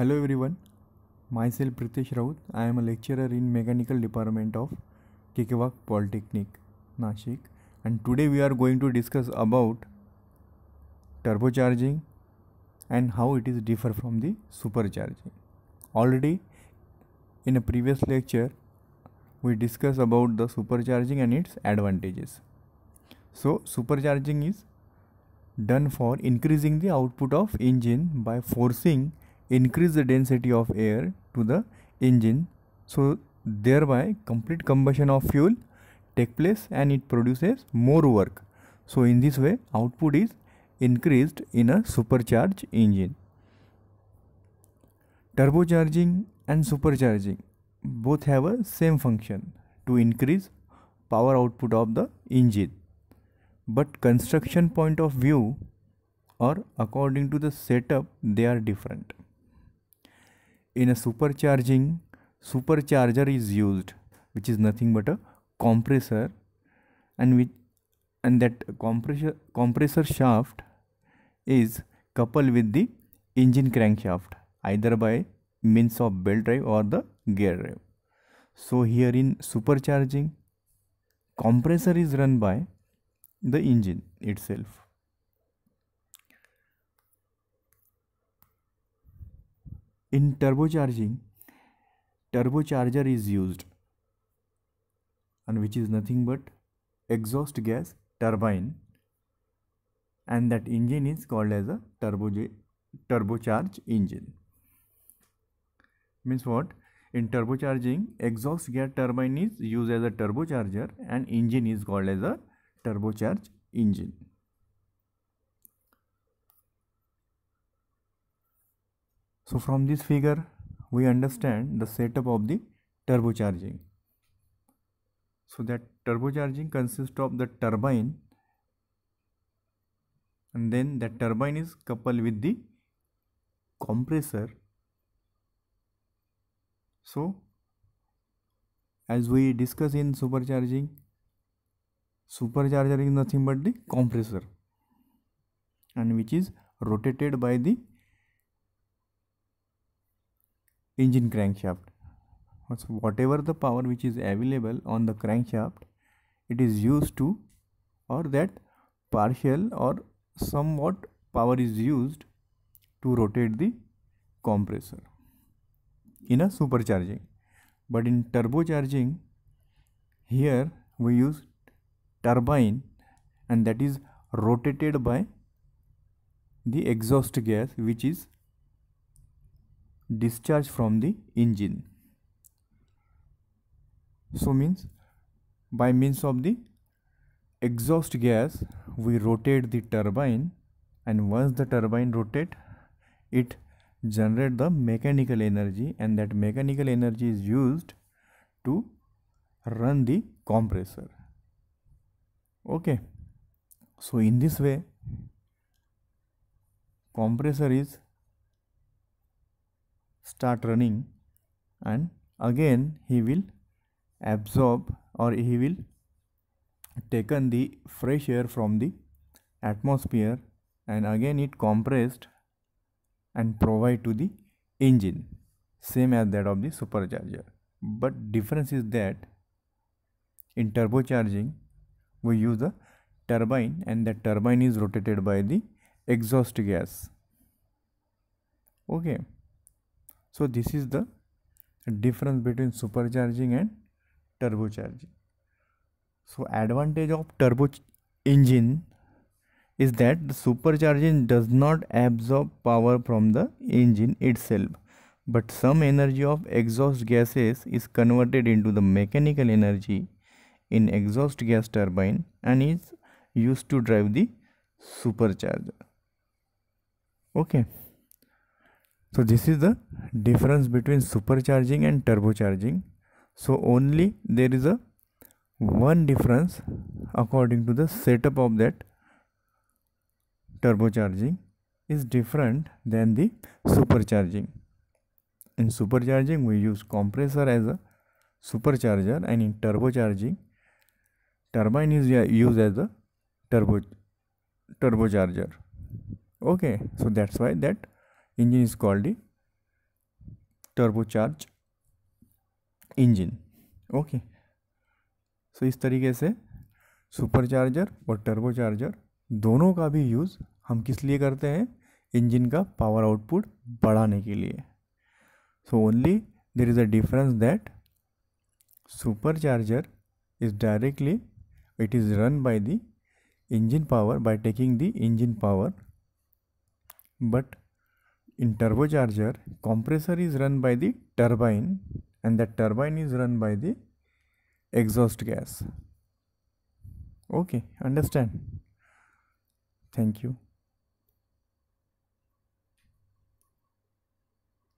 Hello everyone, myself Pritesh Raut. I am a lecturer in Mechanical Department of Kekewak Polytechnic, Nashik. And today we are going to discuss about turbocharging and how it is differ from the supercharging. Already in a previous lecture, we discussed about the supercharging and its advantages. So supercharging is done for increasing the output of engine by forcing increase the density of air to the engine so thereby complete combustion of fuel take place and it produces more work so in this way output is increased in a supercharged engine turbocharging and supercharging both have a same function to increase power output of the engine but construction point of view or according to the setup they are different in a supercharging, supercharger is used, which is nothing but a compressor, and which and that compressor compressor shaft is coupled with the engine crankshaft either by means of belt drive or the gear drive. So here in supercharging, compressor is run by the engine itself. In turbocharging, turbocharger is used and which is nothing but exhaust gas turbine and that engine is called as a turbo turbocharged engine. Means what? In turbocharging, exhaust gas turbine is used as a turbocharger and engine is called as a turbocharged engine. So from this figure we understand the setup of the turbocharging. So that turbocharging consists of the turbine and then that turbine is coupled with the compressor. So as we discuss in supercharging, supercharger is nothing but the compressor and which is rotated by the engine crankshaft so whatever the power which is available on the crankshaft it is used to or that partial or somewhat power is used to rotate the compressor in a supercharging but in turbocharging here we use turbine and that is rotated by the exhaust gas which is discharge from the engine so means by means of the exhaust gas we rotate the turbine and once the turbine rotate it generate the mechanical energy and that mechanical energy is used to run the compressor okay so in this way compressor is start running and again he will absorb or he will taken the fresh air from the atmosphere and again it compressed and provide to the engine same as that of the supercharger but difference is that in turbocharging we use a turbine and the turbine is rotated by the exhaust gas okay so this is the difference between supercharging and turbocharging so advantage of turbo engine is that the supercharging does not absorb power from the engine itself but some energy of exhaust gases is converted into the mechanical energy in exhaust gas turbine and is used to drive the supercharger okay so this is the difference between supercharging and turbocharging. So only there is a one difference according to the setup of that turbocharging is different than the supercharging. In supercharging we use compressor as a supercharger and in turbocharging turbine is used as a turbo turbocharger. Okay, so that's why that engine is called turbo charge engine okay so इस तरीके से super charger और turbo charger दोनों का भी use हम किस लिए करते हैं इंजन का पावर आउटपुट बढ़ाने के लिए so only there is a difference that super charger is directly it is run by the engine power by taking the engine power but In turbocharger, compressor is run by the turbine and that turbine is run by the exhaust gas. Okay, understand. Thank you.